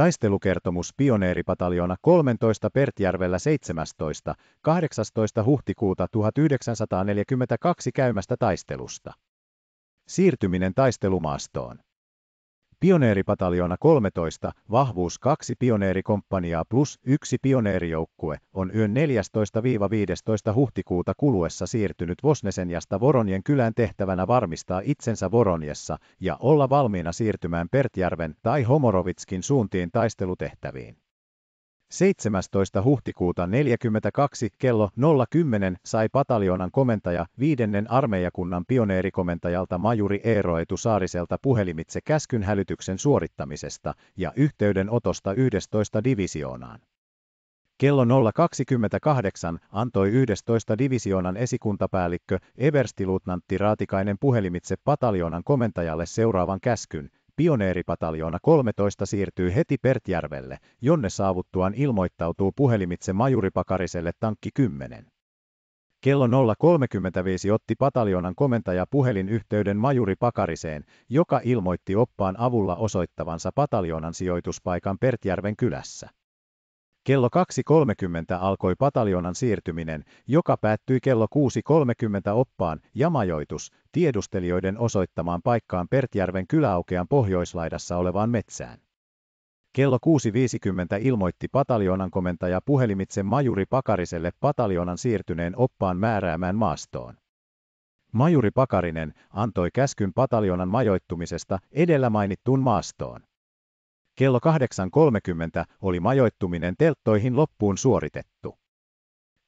Taistelukertomus Pioneeripataljona 13 Pertjärvellä 17. 18. huhtikuuta 1942 käymästä taistelusta. Siirtyminen taistelumaastoon. Pioneeripataljona 13, vahvuus 2 pioneerikomppaniaa plus 1 pioneerijoukkue on yön 14-15 huhtikuuta kuluessa siirtynyt Vosnesenjasta Voronjen kylään tehtävänä varmistaa itsensä Voronjessa ja olla valmiina siirtymään Pertjärven tai Homorovitskin suuntiin taistelutehtäviin. 17. huhtikuuta 42 kello 010 sai pataljonan komentaja viidennen armeijakunnan pioneerikomentajalta majuri Eero Etu Saariselta puhelimitse käskyn hälytyksen suorittamisesta ja yhteydenotosta 11 divisioonaan. Kello 0.28 antoi 11 divisioonan esikuntapäällikkö Lutnantti Raatikainen puhelimitse pataljonan komentajalle seuraavan käskyn, Pioneeripataljoona 13 siirtyy heti Pertjärvelle, jonne saavuttuaan ilmoittautuu puhelimitse Majuri tankki 10. Kello 0.35 otti pataljonan komentaja puhelin yhteyden Majuri Pakariseen, joka ilmoitti oppaan avulla osoittavansa pataljonan sijoituspaikan Pertjärven kylässä. Kello 2.30 alkoi pataljonan siirtyminen, joka päättyi kello 6.30 oppaan ja majoitus tiedustelijoiden osoittamaan paikkaan Pertjärven kyläaukean pohjoislaidassa olevaan metsään. Kello 6.50 ilmoitti pataljonan komentaja puhelimitse Majuri Pakariselle pataljonan siirtyneen oppaan määräämään maastoon. Majuri Pakarinen antoi käskyn pataljonan majoittumisesta edellä mainittuun maastoon kello 8.30 oli majoittuminen telttoihin loppuun suoritettu.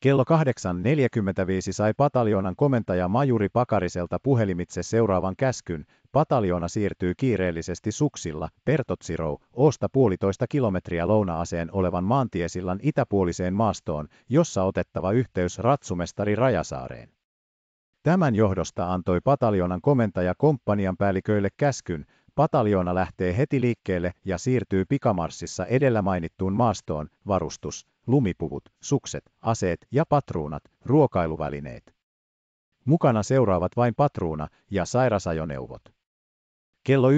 Kello 8.45 sai pataljonan komentaja Majuri Pakariselta puhelimitse seuraavan käskyn. pataljona siirtyy kiireellisesti suksilla, Pertotsirou, Osta puolitoista kilometriä lounaaseen olevan maantiesillan itäpuoliseen maastoon, jossa otettava yhteys ratsumestari Rajasaareen. Tämän johdosta antoi pataljonan komentaja komppanian päälliköille käskyn, Pataljoona lähtee heti liikkeelle ja siirtyy pikamarssissa edellä mainittuun maastoon, varustus, lumipuvut, sukset, aseet ja patruunat, ruokailuvälineet. Mukana seuraavat vain patruuna ja sairasajoneuvot. Kello 9.20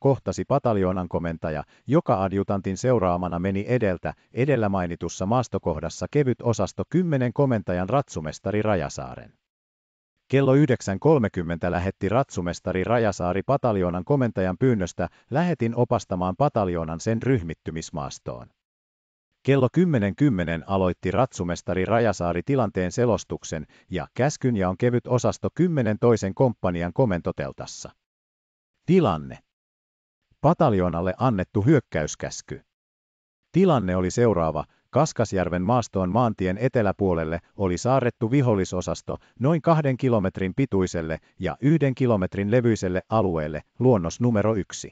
kohtasi pataljoonan komentaja, joka adjutantin seuraamana meni edeltä edellä mainitussa maastokohdassa kevyt osasto 10 komentajan ratsumestari Rajasaaren. Kello 9.30 lähetti ratsumestari Rajasaari pataljoonan komentajan pyynnöstä lähetin opastamaan pataljoonan sen ryhmittymismaastoon. Kello 10.10 aloitti ratsumestari Rajasaari tilanteen selostuksen ja ja on kevyt osasto 10 toisen komppanian komentoteltassa. Tilanne. Pataljoonalle annettu hyökkäyskäsky. Tilanne oli seuraava, Kaskasjärven maastoon maantien eteläpuolelle oli saarrettu vihollisosasto noin kahden kilometrin pituiselle ja yhden kilometrin levyiselle alueelle, luonnos numero yksi.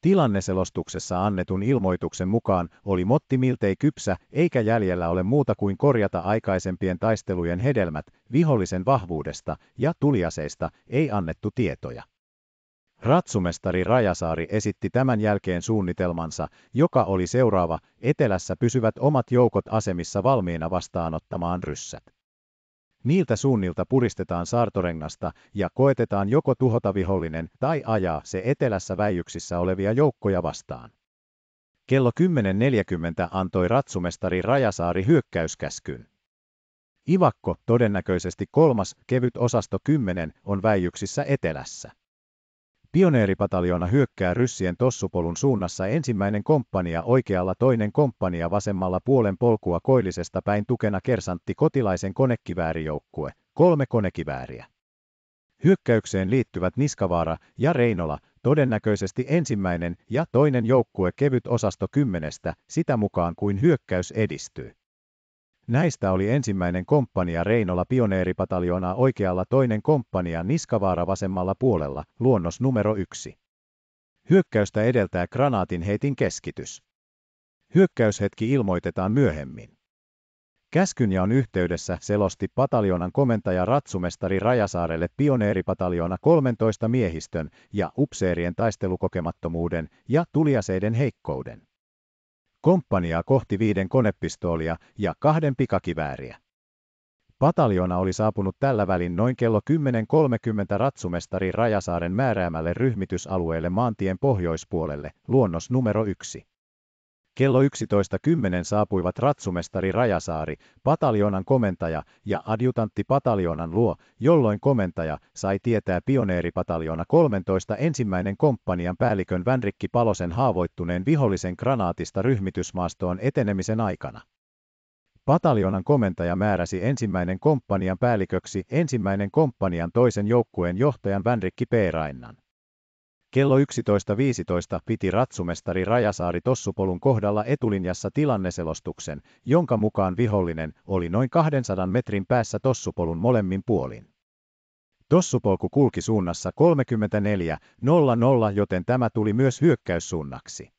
Tilanneselostuksessa annetun ilmoituksen mukaan oli motti miltei kypsä, eikä jäljellä ole muuta kuin korjata aikaisempien taistelujen hedelmät, vihollisen vahvuudesta ja tuliaseista ei annettu tietoja. Ratsumestari Rajasaari esitti tämän jälkeen suunnitelmansa, joka oli seuraava, etelässä pysyvät omat joukot asemissa valmiina vastaanottamaan ryssät. Niiltä suunnilta puristetaan saartorengasta ja koetetaan joko tuhota vihollinen tai ajaa se etelässä väijyksissä olevia joukkoja vastaan. Kello 10.40 antoi ratsumestari Rajasaari hyökkäyskäskyn. Ivakko, todennäköisesti kolmas kevyt osasto 10, on väijyksissä etelässä. Pioneeripataljona hyökkää ryssien tossupolun suunnassa ensimmäinen komppania oikealla toinen komppania vasemmalla puolen polkua koillisesta päin tukena kersantti kotilaisen konekiväärijoukkue, kolme konekivääriä. Hyökkäykseen liittyvät Niskavaara ja Reinola, todennäköisesti ensimmäinen ja toinen joukkue kevyt osasto kymmenestä, sitä mukaan kuin hyökkäys edistyy. Näistä oli ensimmäinen komppania Reinola pioneeripataljoonaa oikealla toinen komppania Niskavaara vasemmalla puolella, luonnos numero yksi. Hyökkäystä edeltää granaatin heitin keskitys. Hyökkäyshetki ilmoitetaan myöhemmin. on yhteydessä selosti pataljonan komentaja ratsumestari Rajasaarelle pioneeripataljona 13 miehistön ja upseerien taistelukokemattomuuden ja tuliaseiden heikkouden komppaniaa kohti viiden konepistoolia ja kahden pikakivääriä. Pataljona oli saapunut tällä välin noin kello 10.30 ratsumestari Rajasaaren määräämälle ryhmitysalueelle maantien pohjoispuolelle, luonnos numero 1. Kello 11.10 saapuivat ratsumestari Rajasaari, pataljonan komentaja ja adjutantti pataljonan luo, jolloin komentaja sai tietää pioneeripataljona 13 ensimmäinen komppanian päällikön Vänrikki Palosen haavoittuneen vihollisen granaatista ryhmitysmaastoon etenemisen aikana. Pataljonan komentaja määräsi ensimmäinen komppanian päälliköksi ensimmäinen komppanian toisen joukkueen johtajan Vänrikki Peerainnan. Kello 11.15 piti ratsumestari Rajasaari Tossupolun kohdalla etulinjassa tilanneselostuksen, jonka mukaan vihollinen oli noin 200 metrin päässä Tossupolun molemmin puolin. Tossupolku kulki suunnassa 34.00, joten tämä tuli myös hyökkäyssuunnaksi.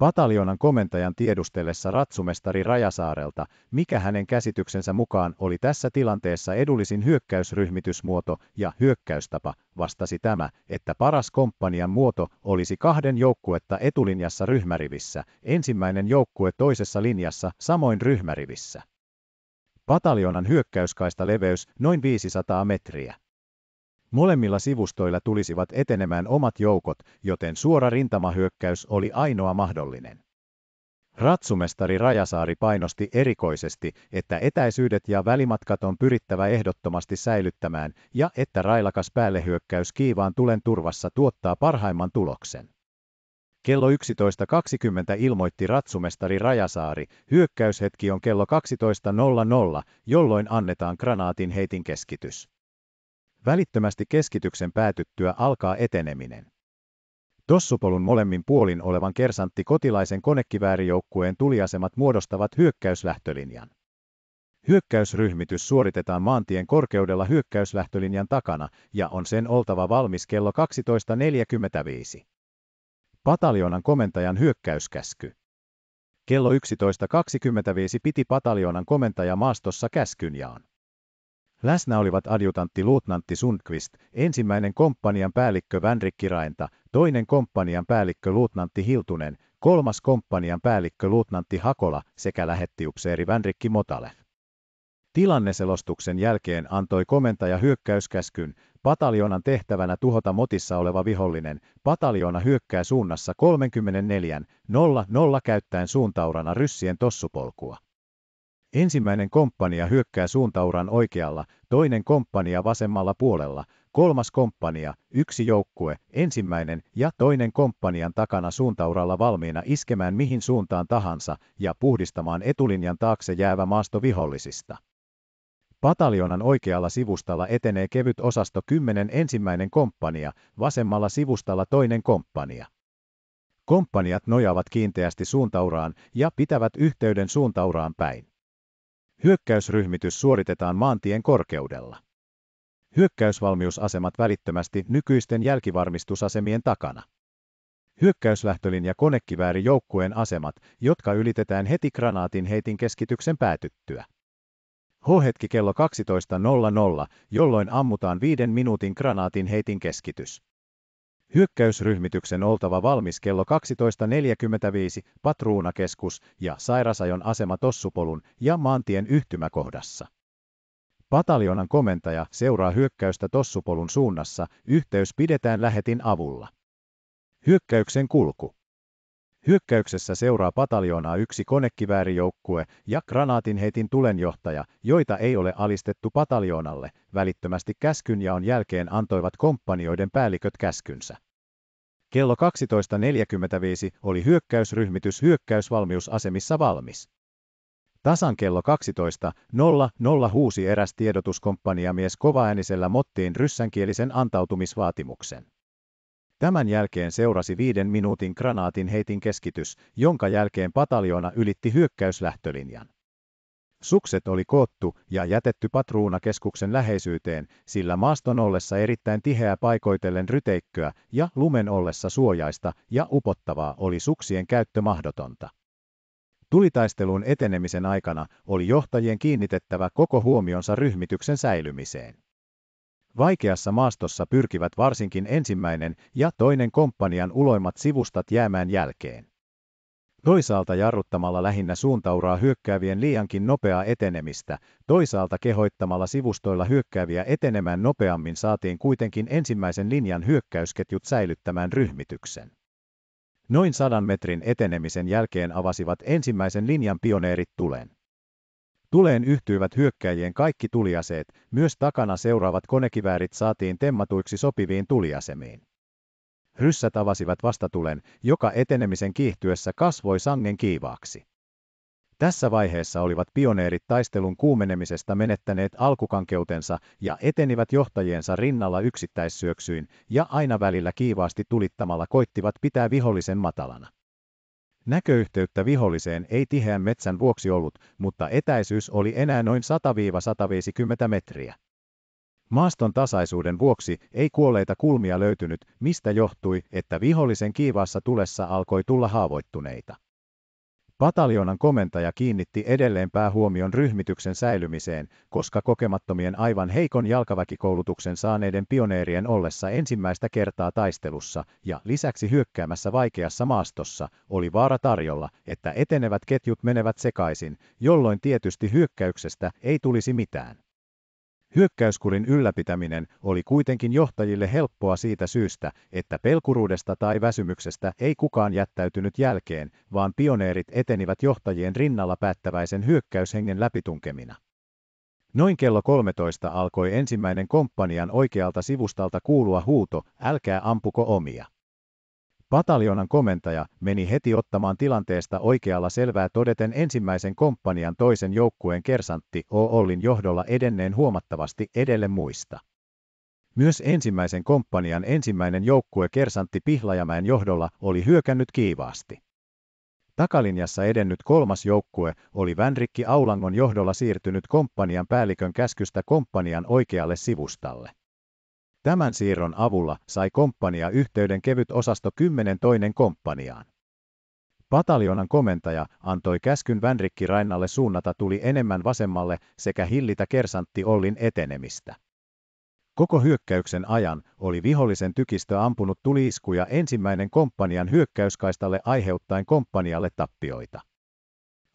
Pataljonan komentajan tiedustellessa ratsumestari Rajasaarelta, mikä hänen käsityksensä mukaan oli tässä tilanteessa edullisin hyökkäysryhmitysmuoto ja hyökkäystapa, vastasi tämä, että paras komppanian muoto olisi kahden joukkuetta etulinjassa ryhmärivissä, ensimmäinen joukkue toisessa linjassa samoin ryhmärivissä. Pataljonan hyökkäyskaista leveys noin 500 metriä. Molemmilla sivustoilla tulisivat etenemään omat joukot, joten suora rintamahyökkäys oli ainoa mahdollinen. Ratsumestari Rajasaari painosti erikoisesti, että etäisyydet ja välimatkat on pyrittävä ehdottomasti säilyttämään ja että railakas päällehyökkäys kiivaan tulen turvassa tuottaa parhaimman tuloksen. Kello 11.20 ilmoitti ratsumestari Rajasaari, hyökkäyshetki on kello 12.00, jolloin annetaan granaatin heitin keskitys. Välittömästi keskityksen päätyttyä alkaa eteneminen. Tossupolun molemmin puolin olevan kersantti kotilaisen konekiväärijoukkueen tuliasemat muodostavat hyökkäyslähtölinjan. Hyökkäysryhmitys suoritetaan maantien korkeudella hyökkäyslähtölinjan takana ja on sen oltava valmis kello 12.45. Pataljonan komentajan hyökkäyskäsky. Kello 11.25 piti pataljonan komentaja maastossa käskynjaan. Läsnä olivat adjutantti luutnantti Sundqvist, ensimmäinen komppanian päällikkö Vänrik toinen komppanian päällikkö luutnantti Hiltunen, kolmas komppanian päällikkö luutnantti Hakola sekä lähettiupseeri Vänrikki Motale. Tilanneselostuksen jälkeen antoi komentaja hyökkäyskäskyn, pataljonan tehtävänä tuhota motissa oleva vihollinen, pataljona hyökkää suunnassa 34.00 käyttäen suuntaurana ryssien tossupolkua. Ensimmäinen komppania hyökkää suuntauran oikealla, toinen komppania vasemmalla puolella, kolmas komppania, yksi joukkue, ensimmäinen ja toinen komppanian takana suuntauralla valmiina iskemään mihin suuntaan tahansa ja puhdistamaan etulinjan taakse jäävä maasto vihollisista. Pataljonan oikealla sivustalla etenee kevyt osasto 10 ensimmäinen komppania, vasemmalla sivustalla toinen komppania. Komppaniat nojaavat kiinteästi suuntauraan ja pitävät yhteyden suuntauraan päin. Hyökkäysryhmitys suoritetaan maantien korkeudella. Hyökkäysvalmiusasemat välittömästi nykyisten jälkivarmistusasemien takana. ja konekivääri joukkueen asemat, jotka ylitetään heti granaatin heitin keskityksen päätyttyä. H-hetki kello 12.00, jolloin ammutaan viiden minuutin granaatin heitin keskitys. Hyökkäysryhmityksen oltava valmis kello 12.45 patruunakeskus ja sairasajon asema Tossupolun ja maantien yhtymäkohdassa. Pataljonan komentaja seuraa hyökkäystä Tossupolun suunnassa, yhteys pidetään lähetin avulla. Hyökkäyksen kulku. Hyökkäyksessä seuraa pataljoonaa yksi konekiväärijoukkue ja heitin tulenjohtaja, joita ei ole alistettu pataljoonalle. Välittömästi käskyn ja on jälkeen antoivat komppanioiden päälliköt käskynsä. Kello 12.45 oli hyökkäysryhmitys hyökkäysvalmiusasemissa valmis. Tasan kello 12.00 huusi eräs tiedotuskomppaniamies kovaäänisellä mottiin ryssänkielisen antautumisvaatimuksen. Tämän jälkeen seurasi viiden minuutin granaatin heitin keskitys, jonka jälkeen pataljona ylitti hyökkäyslähtölinjan. Sukset oli koottu ja jätetty patruunakeskuksen läheisyyteen, sillä maaston ollessa erittäin tiheä paikoitellen ryteikköä ja lumen ollessa suojaista ja upottavaa oli suksien käyttö mahdotonta. Tulitaistelun etenemisen aikana oli johtajien kiinnitettävä koko huomionsa ryhmityksen säilymiseen. Vaikeassa maastossa pyrkivät varsinkin ensimmäinen ja toinen komppanian uloimmat sivustat jäämään jälkeen. Toisaalta jarruttamalla lähinnä suuntauraa hyökkäävien liiankin nopeaa etenemistä, toisaalta kehoittamalla sivustoilla hyökkääviä etenemään nopeammin saatiin kuitenkin ensimmäisen linjan hyökkäysketjut säilyttämään ryhmityksen. Noin sadan metrin etenemisen jälkeen avasivat ensimmäisen linjan pioneerit tulen. Tuleen yhtyivät hyökkäjien kaikki tuliaseet, myös takana seuraavat konekiväärit saatiin temmatuiksi sopiviin tuliasemiin. Ryssät avasivat vastatulen, joka etenemisen kiihtyessä kasvoi sangen kiivaaksi. Tässä vaiheessa olivat pioneerit taistelun kuumenemisesta menettäneet alkukankeutensa ja etenivät johtajiensa rinnalla yksittäissyöksyin ja aina välillä kiivaasti tulittamalla koittivat pitää vihollisen matalana. Näköyhteyttä viholliseen ei tiheän metsän vuoksi ollut, mutta etäisyys oli enää noin 100-150 metriä. Maaston tasaisuuden vuoksi ei kuolleita kulmia löytynyt, mistä johtui, että vihollisen kiivaassa tulessa alkoi tulla haavoittuneita. Pataljonan komentaja kiinnitti edelleen päähuomion ryhmityksen säilymiseen, koska kokemattomien aivan heikon jalkaväkikoulutuksen saaneiden pioneerien ollessa ensimmäistä kertaa taistelussa ja lisäksi hyökkäämässä vaikeassa maastossa oli vaara tarjolla, että etenevät ketjut menevät sekaisin, jolloin tietysti hyökkäyksestä ei tulisi mitään. Hyökkäyskurin ylläpitäminen oli kuitenkin johtajille helppoa siitä syystä, että pelkuruudesta tai väsymyksestä ei kukaan jättäytynyt jälkeen, vaan pioneerit etenivät johtajien rinnalla päättäväisen hyökkäyshengen läpitunkemina. Noin kello 13 alkoi ensimmäinen komppanian oikealta sivustalta kuulua huuto, älkää ampuko omia. Pataljonan komentaja meni heti ottamaan tilanteesta oikealla selvää todeten ensimmäisen komppanian toisen joukkueen kersantti o ollin johdolla edenneen huomattavasti edelle muista. Myös ensimmäisen komppanian ensimmäinen joukkue kersantti Pihlajamäen johdolla oli hyökännyt kiivaasti. Takalinjassa edennyt kolmas joukkue oli Vänrikki Aulangon johdolla siirtynyt komppanian päällikön käskystä komppanian oikealle sivustalle. Tämän siirron avulla sai komppania yhteyden kevyt osasto 10 toinen komppaniaan. Pataljonan komentaja antoi käskyn Vänrikki Rainnalle suunnata tuli enemmän vasemmalle sekä hillitä kersantti Ollin etenemistä. Koko hyökkäyksen ajan oli vihollisen tykistö ampunut tuliiskuja ensimmäinen komppanian hyökkäyskaistalle aiheuttaen komppanialle tappioita.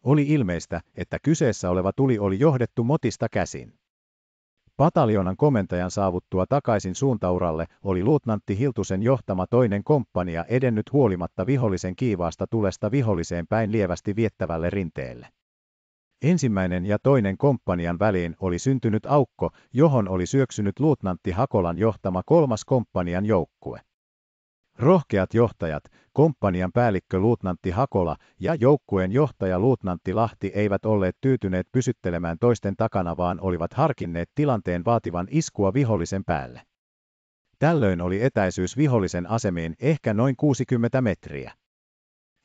Oli ilmeistä, että kyseessä oleva tuli oli johdettu motista käsin. Pataljonan komentajan saavuttua takaisin suuntauralle oli luutnantti Hiltusen johtama toinen komppania edennyt huolimatta vihollisen kiivaasta tulesta viholliseen päin lievästi viettävälle rinteelle. Ensimmäinen ja toinen komppanian väliin oli syntynyt aukko, johon oli syöksynyt luutnantti Hakolan johtama kolmas komppanian joukkue. Rohkeat johtajat, komppanian päällikkö luutnantti Hakola ja joukkueen johtaja luutnantti Lahti eivät olleet tyytyneet pysyttelemään toisten takana, vaan olivat harkinneet tilanteen vaativan iskua vihollisen päälle. Tällöin oli etäisyys vihollisen asemiin ehkä noin 60 metriä.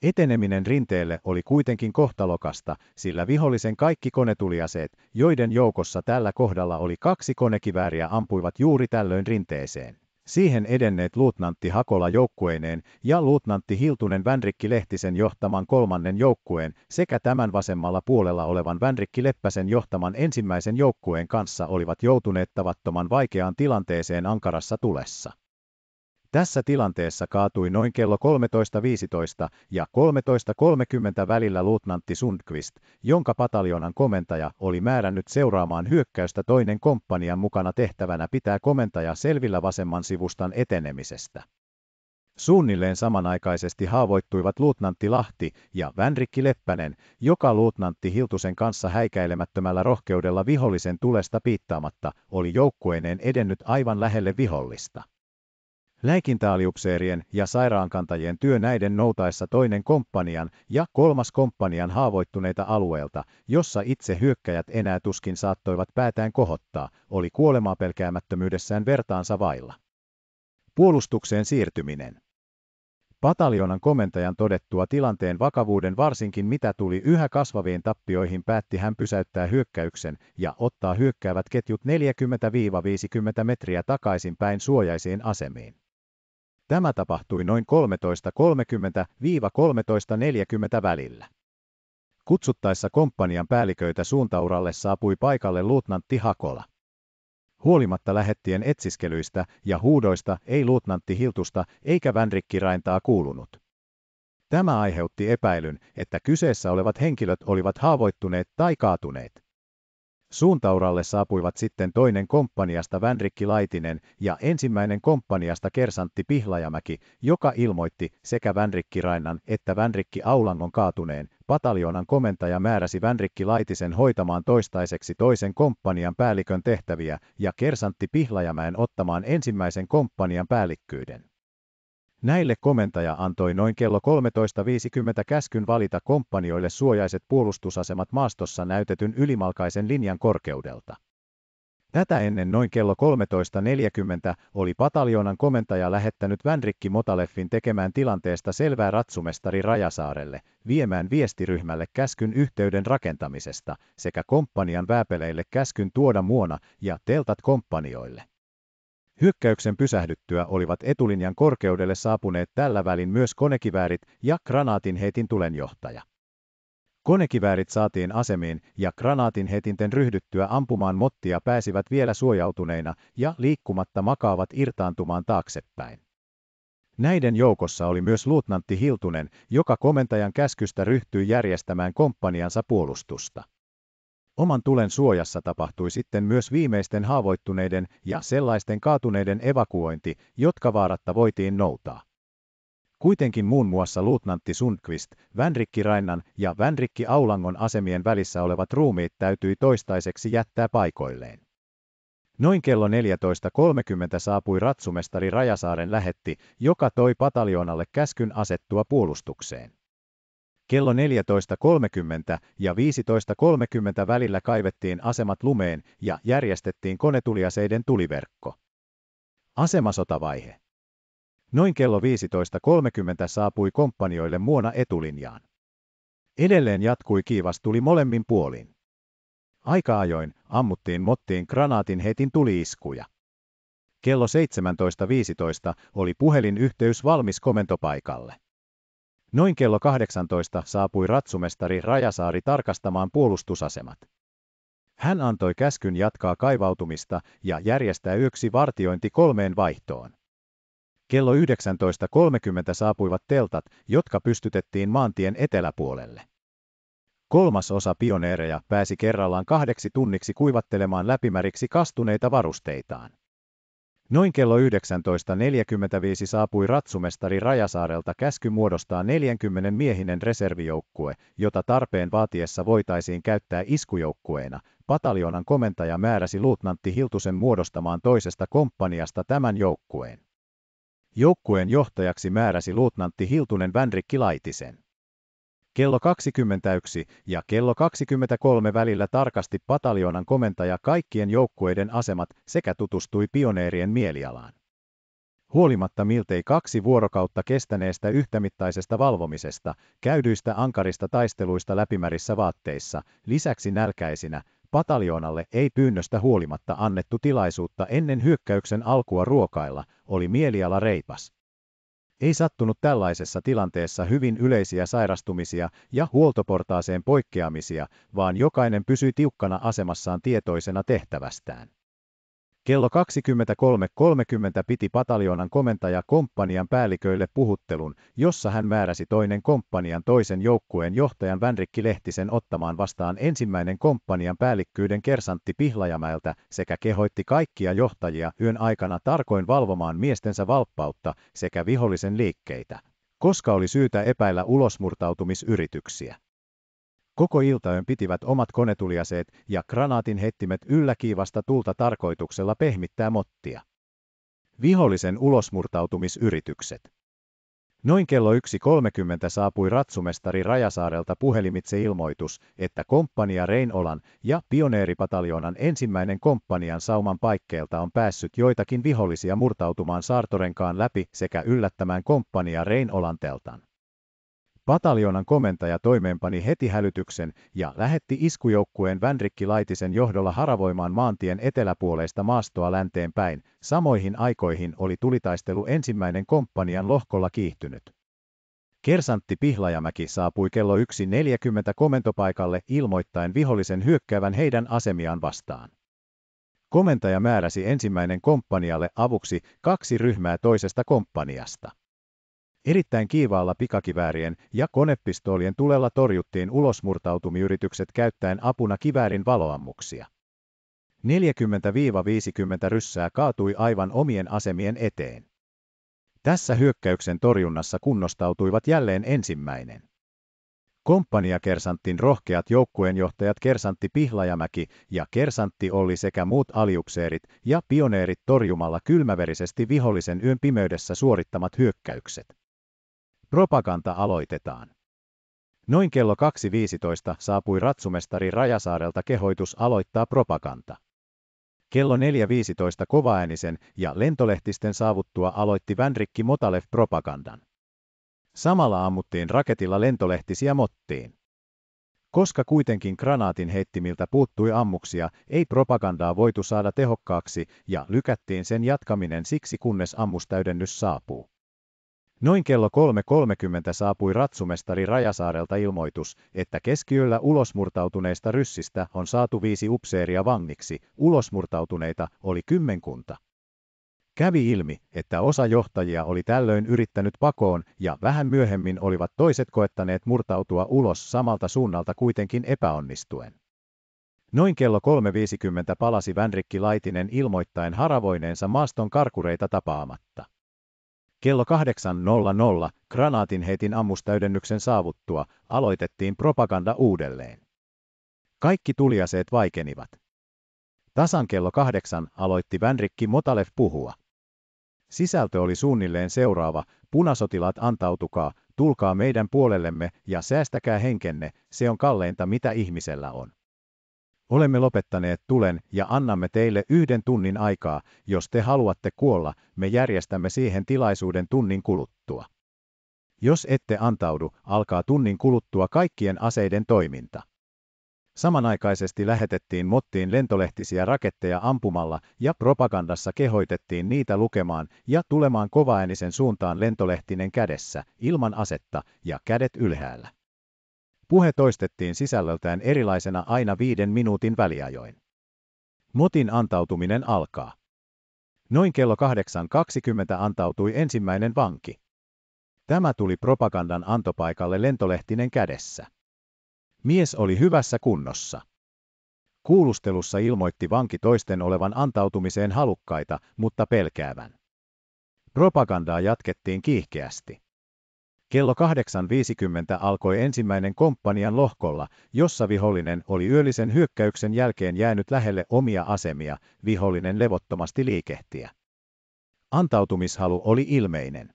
Eteneminen rinteelle oli kuitenkin kohtalokasta, sillä vihollisen kaikki konetuliaseet, joiden joukossa tällä kohdalla oli kaksi konekivääriä, ampuivat juuri tällöin rinteeseen. Siihen edenneet luutnantti Hakola joukkueineen ja luutnantti Hiltunen Vänrikki Lehtisen johtaman kolmannen joukkueen sekä tämän vasemmalla puolella olevan Vänrikki Leppäsen johtaman ensimmäisen joukkueen kanssa olivat joutuneet tavattoman vaikeaan tilanteeseen ankarassa tulessa. Tässä tilanteessa kaatui noin kello 13.15 ja 13.30 välillä luutnantti Sundqvist, jonka pataljonan komentaja oli määrännyt seuraamaan hyökkäystä toinen komppanian mukana tehtävänä pitää komentaja selvillä vasemman sivustan etenemisestä. Suunnilleen samanaikaisesti haavoittuivat luutnantti Lahti ja Vänrikki Leppänen, joka luutnantti Hiltusen kanssa häikäilemättömällä rohkeudella vihollisen tulesta piittaamatta oli joukkueineen edennyt aivan lähelle vihollista. Lääkintäaliupseerien ja sairaankantajien työ näiden noutaessa toinen komppanian ja kolmas komppanian haavoittuneita alueelta, jossa itse hyökkäjät enää tuskin saattoivat päätään kohottaa, oli kuolemaa pelkäämättömyydessään vertaansa vailla. Puolustukseen siirtyminen. Pataljonan komentajan todettua tilanteen vakavuuden varsinkin mitä tuli yhä kasvaviin tappioihin päätti hän pysäyttää hyökkäyksen ja ottaa hyökkäävät ketjut 40-50 metriä takaisinpäin suojaisiin asemiin. Tämä tapahtui noin 13.30-13.40 välillä. Kutsuttaessa komppanian päälliköitä suuntauralle saapui paikalle luutnantti Hakola. Huolimatta lähettien etsiskelyistä ja huudoista ei luutnantti Hiltusta eikä vänrikkiraintaa kuulunut. Tämä aiheutti epäilyn, että kyseessä olevat henkilöt olivat haavoittuneet tai kaatuneet. Suuntauralle saapuivat sitten toinen komppaniasta Vänrikki Laitinen ja ensimmäinen komppaniasta Kersantti Pihlajamäki, joka ilmoitti sekä Vänrikki Rainan että Vänrikki Aulangon kaatuneen. Pataljonan komentaja määräsi Vänrikki Laitisen hoitamaan toistaiseksi toisen komppanian päällikön tehtäviä ja Kersantti Pihlajamäen ottamaan ensimmäisen komppanian päällikkyyden. Näille komentaja antoi noin kello 13.50 käskyn valita komppanioille suojaiset puolustusasemat maastossa näytetyn ylimalkaisen linjan korkeudelta. Tätä ennen noin kello 13.40 oli pataljonan komentaja lähettänyt Vänrikki Motaleffin tekemään tilanteesta selvää ratsumestari Rajasaarelle, viemään viestiryhmälle käskyn yhteyden rakentamisesta sekä komppanian vääpeleille käskyn tuoda muona ja teltat komppanioille. Hyökkäyksen pysähdyttyä olivat etulinjan korkeudelle saapuneet tällä välin myös konekiväärit ja granaatin heitin tulenjohtaja. Konekiväärit saatiin asemiin ja granaatin hetinten ryhdyttyä ampumaan mottia pääsivät vielä suojautuneina ja liikkumatta makaavat irtaantumaan taaksepäin. Näiden joukossa oli myös luutnantti Hiltunen, joka komentajan käskystä ryhtyi järjestämään komppaniansa puolustusta. Oman tulen suojassa tapahtui sitten myös viimeisten haavoittuneiden ja sellaisten kaatuneiden evakuointi, jotka vaaratta voitiin noutaa. Kuitenkin muun muassa luutnantti Sundqvist, Vänrikki Rainnan ja Vänrikki Aulangon asemien välissä olevat ruumiit täytyi toistaiseksi jättää paikoilleen. Noin kello 14.30 saapui ratsumestari Rajasaaren lähetti, joka toi pataljonalle käskyn asettua puolustukseen kello 14.30 ja 15.30 välillä kaivettiin asemat lumeen ja järjestettiin konetuliaseiden tuliverkko. Asemasotavaihe. Noin kello 15.30 saapui komppanioille muona etulinjaan. Edelleen jatkui kiivas tuli molemmin puolin. Aika ajoin ammuttiin mottiin granaatin heitin tuliiskuja. Kello 17.15 oli puhelinyhteys valmis komentopaikalle. Noin kello 18 saapui ratsumestari Rajasaari tarkastamaan puolustusasemat. Hän antoi käskyn jatkaa kaivautumista ja järjestää yksi vartiointi kolmeen vaihtoon. Kello 19.30 saapuivat teltat, jotka pystytettiin maantien eteläpuolelle. Kolmas osa pioneereja pääsi kerrallaan kahdeksi tunniksi kuivattelemaan läpimäriksi kastuneita varusteitaan. Noin kello 19.45 saapui ratsumestari Rajasaarelta käsky muodostaa 40 miehinen reservijoukkue, jota tarpeen vaatiessa voitaisiin käyttää iskujoukkueena. Pataljonan komentaja määräsi luutnantti Hiltusen muodostamaan toisesta komppaniasta tämän joukkueen. Joukkueen johtajaksi määräsi luutnantti Hiltunen Vänrikki Laitisen kello 21 ja kello 23 välillä tarkasti pataljonan komentaja kaikkien joukkueiden asemat sekä tutustui pioneerien mielialaan. Huolimatta miltei kaksi vuorokautta kestäneestä yhtämittaisesta valvomisesta, käydyistä ankarista taisteluista läpimärissä vaatteissa, lisäksi nälkäisinä, pataljoonalle ei pyynnöstä huolimatta annettu tilaisuutta ennen hyökkäyksen alkua ruokailla, oli mieliala reipas ei sattunut tällaisessa tilanteessa hyvin yleisiä sairastumisia ja huoltoportaaseen poikkeamisia, vaan jokainen pysyi tiukkana asemassaan tietoisena tehtävästään. Kello 23.30 piti pataljonan komentaja komppanian päälliköille puhuttelun, jossa hän määräsi toinen komppanian toisen joukkueen johtajan Vänrikki Lehtisen ottamaan vastaan ensimmäinen komppanian päällikkyyden kersantti Pihlajamäeltä sekä kehoitti kaikkia johtajia yön aikana tarkoin valvomaan miestensä valppautta sekä vihollisen liikkeitä, koska oli syytä epäillä ulosmurtautumisyrityksiä. Koko iltaen pitivät omat konetuliaseet ja granaatin hettimet yllä kiivasta tulta tarkoituksella pehmittää mottia. Vihollisen ulosmurtautumisyritykset. Noin kello 1.30 saapui ratsumestari Rajasaarelta puhelimitse ilmoitus, että komppania Reinolan ja pioneeripataljonan ensimmäinen komppanian sauman paikkeelta on päässyt joitakin vihollisia murtautumaan saartorenkaan läpi sekä yllättämään komppania Reinolan teltan. Pataljonan komentaja toimeenpani heti hälytyksen ja lähetti iskujoukkueen Vänrikki Laitisen johdolla haravoimaan maantien eteläpuoleista maastoa länteen päin. Samoihin aikoihin oli tulitaistelu ensimmäinen komppanian lohkolla kiihtynyt. Kersantti Pihlajamäki saapui kello 1.40 komentopaikalle ilmoittain vihollisen hyökkäävän heidän asemiaan vastaan. Komentaja määräsi ensimmäinen komppanialle avuksi kaksi ryhmää toisesta komppaniasta. Erittäin kiivaalla pikakiväärien ja konepistoolien tulella torjuttiin ulosmurtautumiyritykset käyttäen apuna kiväärin valoammuksia. 40-50 ryssää kaatui aivan omien asemien eteen. Tässä hyökkäyksen torjunnassa kunnostautuivat jälleen ensimmäinen. kersanttin rohkeat joukkueenjohtajat Kersantti Pihlajamäki ja Kersantti oli sekä muut aliukseerit ja pioneerit torjumalla kylmäverisesti vihollisen yön pimeydessä suorittamat hyökkäykset. Propaganda aloitetaan. Noin kello 2.15 saapui ratsumestari Rajasaarelta kehoitus aloittaa propaganda. Kello 4.15 kovaäänisen ja lentolehtisten saavuttua aloitti Vänrikki Motalev propagandan. Samalla ammuttiin raketilla lentolehtisiä mottiin. Koska kuitenkin granaatin heittimiltä puuttui ammuksia, ei propagandaa voitu saada tehokkaaksi ja lykättiin sen jatkaminen siksi kunnes ammustäydennys saapuu. Noin kello 3.30 saapui ratsumestari Rajasaarelta ilmoitus, että keskiöllä ulosmurtautuneista ryssistä on saatu viisi upseeria vangiksi, ulosmurtautuneita oli kymmenkunta. Kävi ilmi, että osa johtajia oli tällöin yrittänyt pakoon ja vähän myöhemmin olivat toiset koettaneet murtautua ulos samalta suunnalta kuitenkin epäonnistuen. Noin kello 3.50 palasi Vänrikki Laitinen ilmoittain haravoineensa maaston karkureita tapaamatta. Kello 8.00 granaatinheitin ammustäydennyksen saavuttua aloitettiin propaganda uudelleen. Kaikki tuliaseet vaikenivat. Tasan kello kahdeksan aloitti Vänrikki Motalev puhua. Sisältö oli suunnilleen seuraava, punasotilaat antautukaa, tulkaa meidän puolellemme ja säästäkää henkenne, se on kalleinta mitä ihmisellä on. Olemme lopettaneet tulen ja annamme teille yhden tunnin aikaa, jos te haluatte kuolla, me järjestämme siihen tilaisuuden tunnin kuluttua. Jos ette antaudu, alkaa tunnin kuluttua kaikkien aseiden toiminta. Samanaikaisesti lähetettiin mottiin lentolehtisiä raketteja ampumalla ja propagandassa kehoitettiin niitä lukemaan ja tulemaan kovaäänisen suuntaan lentolehtinen kädessä, ilman asetta ja kädet ylhäällä. Puhe toistettiin sisällöltään erilaisena aina viiden minuutin väliajoin. Motin antautuminen alkaa. Noin kello 8.20 antautui ensimmäinen vanki. Tämä tuli propagandan antopaikalle lentolehtinen kädessä. Mies oli hyvässä kunnossa. Kuulustelussa ilmoitti vanki toisten olevan antautumiseen halukkaita, mutta pelkäävän. Propagandaa jatkettiin kiihkeästi. Kello 8.50 alkoi ensimmäinen komppanian lohkolla, jossa vihollinen oli yöllisen hyökkäyksen jälkeen jäänyt lähelle omia asemia, vihollinen levottomasti liikehtiä. Antautumishalu oli ilmeinen.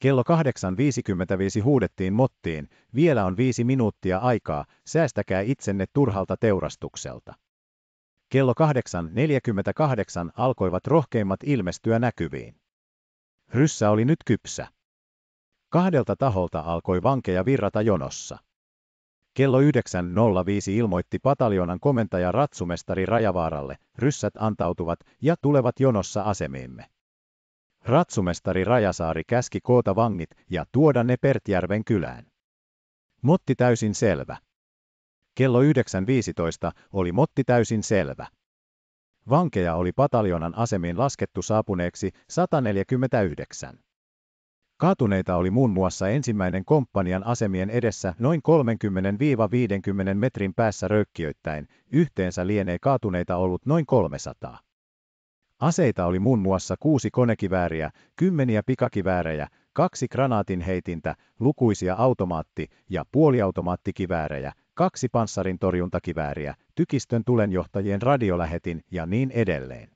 Kello 8.55 huudettiin mottiin, vielä on viisi minuuttia aikaa, säästäkää itsenne turhalta teurastukselta. Kello 8.48 alkoivat rohkeimmat ilmestyä näkyviin. Ryssä oli nyt kypsä. Kahdelta taholta alkoi vankeja virrata jonossa. Kello 9.05 ilmoitti pataljonan komentaja ratsumestari Rajavaaralle, ryssät antautuvat ja tulevat jonossa asemiimme. Ratsumestari Rajasaari käski koota vangit ja tuoda ne Pertjärven kylään. Motti täysin selvä. Kello 9.15 oli Motti täysin selvä. Vankeja oli pataljonan asemiin laskettu saapuneeksi 149. Kaatuneita oli muun muassa ensimmäinen komppanian asemien edessä noin 30-50 metrin päässä röykkiöittäin, yhteensä lienee kaatuneita ollut noin 300. Aseita oli muun muassa kuusi konekivääriä, kymmeniä pikakiväärejä, kaksi granaatinheitintä, lukuisia automaatti- ja puoliautomaattikiväärejä, kaksi panssarintorjuntakivääriä, tykistön tulenjohtajien radiolähetin ja niin edelleen.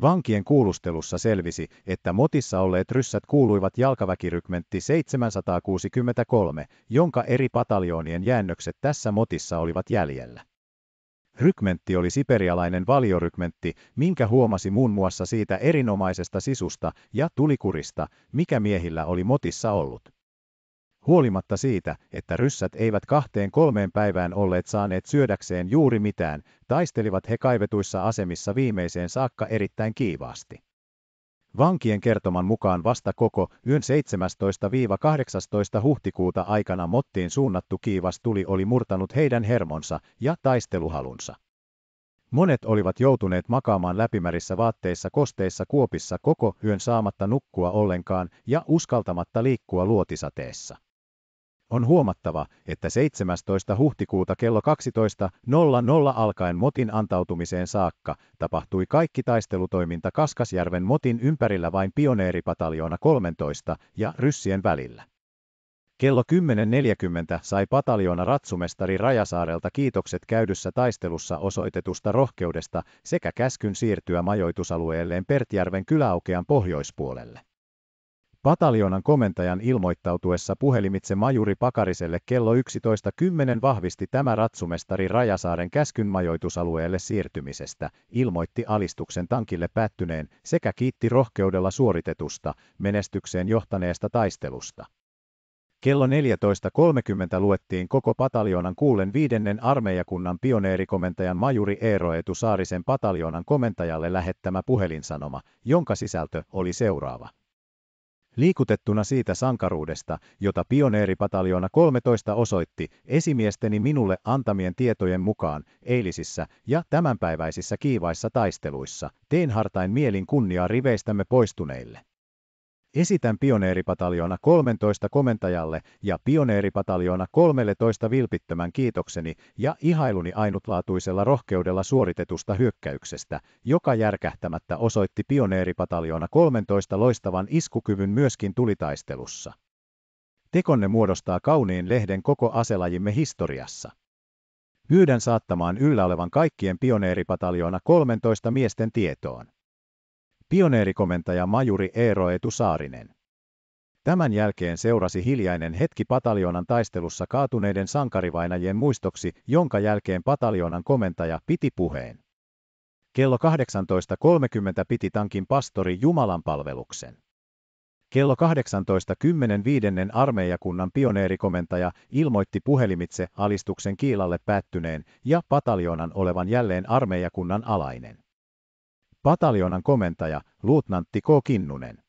Vankien kuulustelussa selvisi, että motissa olleet ryssät kuuluivat jalkaväkirykmentti 763, jonka eri pataljoonien jäännökset tässä motissa olivat jäljellä. Rykmentti oli siperialainen valiorykmentti, minkä huomasi muun muassa siitä erinomaisesta sisusta ja tulikurista, mikä miehillä oli motissa ollut. Huolimatta siitä, että ryssät eivät kahteen kolmeen päivään olleet saaneet syödäkseen juuri mitään, taistelivat he kaivetuissa asemissa viimeiseen saakka erittäin kiivaasti. Vankien kertoman mukaan vasta koko yön 17-18 huhtikuuta aikana mottiin suunnattu kiivas tuli oli murtanut heidän hermonsa ja taisteluhalunsa. Monet olivat joutuneet makaamaan läpimärissä vaatteissa kosteissa kuopissa koko yön saamatta nukkua ollenkaan ja uskaltamatta liikkua luotisateessa. On huomattava, että 17. huhtikuuta kello 12.00 alkaen Motin antautumiseen saakka tapahtui kaikki taistelutoiminta Kaskasjärven Motin ympärillä vain pioneeripataljoona 13 ja ryssien välillä. Kello 10.40 sai pataljoona ratsumestari Rajasaarelta kiitokset käydyssä taistelussa osoitetusta rohkeudesta sekä käskyn siirtyä majoitusalueelleen Pertjärven kyläaukean pohjoispuolelle. Pataljonan komentajan ilmoittautuessa puhelimitse majuri Pakariselle kello 11.10 vahvisti tämä ratsumestari Rajasaaren käskyn majoitusalueelle siirtymisestä, ilmoitti alistuksen tankille päättyneen sekä kiitti rohkeudella suoritetusta, menestykseen johtaneesta taistelusta. Kello 14.30 luettiin koko pataljonan kuulen viidennen armeijakunnan pioneerikomentajan majuri Eero Etu Saarisen pataljonan komentajalle lähettämä puhelinsanoma, jonka sisältö oli seuraava. Liikutettuna siitä sankaruudesta, jota pioneeripataljona 13 osoitti esimiesteni minulle antamien tietojen mukaan eilisissä ja tämänpäiväisissä kiivaissa taisteluissa, tein hartain mielin kunniaa riveistämme poistuneille. Esitän pioneeripataljona 13 komentajalle ja pioneeripataljona 13 vilpittömän kiitokseni ja ihailuni ainutlaatuisella rohkeudella suoritetusta hyökkäyksestä, joka järkähtämättä osoitti pioneeripataljona 13 loistavan iskukyvyn myöskin tulitaistelussa. Tekonne muodostaa kauniin lehden koko aselajimme historiassa. Pyydän saattamaan yllä olevan kaikkien pioneeripataljona 13 miesten tietoon pioneerikomentaja majuri Eero Etusaarinen. Tämän jälkeen seurasi hiljainen hetki pataljoonan taistelussa kaatuneiden sankarivainajien muistoksi, jonka jälkeen pataljoonan komentaja piti puheen. Kello 18.30 piti tankin pastori Jumalan palveluksen. Kello 18.10.5. armeijakunnan pioneerikomentaja ilmoitti puhelimitse alistuksen kiilalle päättyneen ja pataljoonan olevan jälleen armeijakunnan alainen. Pataljonan komentaja luutnantti K. Kinnunen.